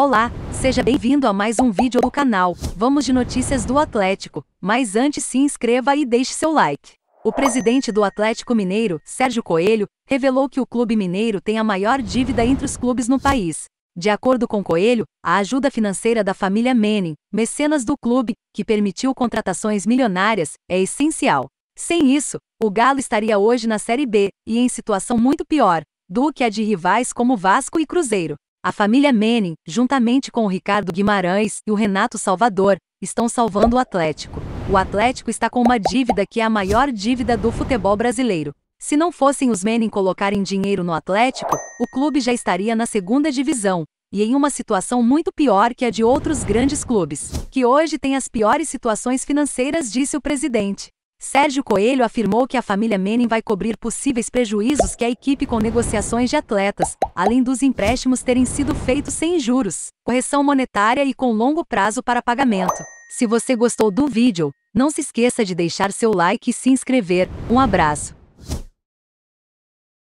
Olá, seja bem-vindo a mais um vídeo do canal. Vamos de notícias do Atlético, mas antes se inscreva e deixe seu like. O presidente do Atlético Mineiro, Sérgio Coelho, revelou que o clube mineiro tem a maior dívida entre os clubes no país. De acordo com Coelho, a ajuda financeira da família Menem, mecenas do clube, que permitiu contratações milionárias, é essencial. Sem isso, o Galo estaria hoje na Série B e em situação muito pior do que a de rivais como Vasco e Cruzeiro. A família Menem, juntamente com o Ricardo Guimarães e o Renato Salvador, estão salvando o Atlético. O Atlético está com uma dívida que é a maior dívida do futebol brasileiro. Se não fossem os Menem colocarem dinheiro no Atlético, o clube já estaria na segunda divisão, e em uma situação muito pior que a de outros grandes clubes, que hoje têm as piores situações financeiras, disse o presidente. Sérgio Coelho afirmou que a família Menem vai cobrir possíveis prejuízos que a equipe com negociações de atletas, além dos empréstimos terem sido feitos sem juros, correção monetária e com longo prazo para pagamento. Se você gostou do vídeo, não se esqueça de deixar seu like e se inscrever. Um abraço.